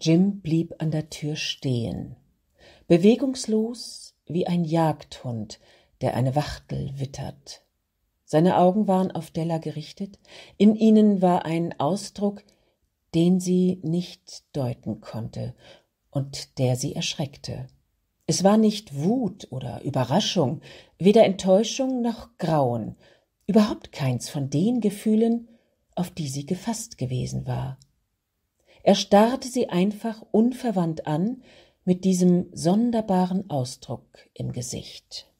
Jim blieb an der Tür stehen, bewegungslos wie ein Jagdhund, der eine Wachtel wittert. Seine Augen waren auf Della gerichtet, in ihnen war ein Ausdruck, den sie nicht deuten konnte und der sie erschreckte. Es war nicht Wut oder Überraschung, weder Enttäuschung noch Grauen, überhaupt keins von den Gefühlen, auf die sie gefasst gewesen war. Er starrte sie einfach unverwandt an, mit diesem sonderbaren Ausdruck im Gesicht.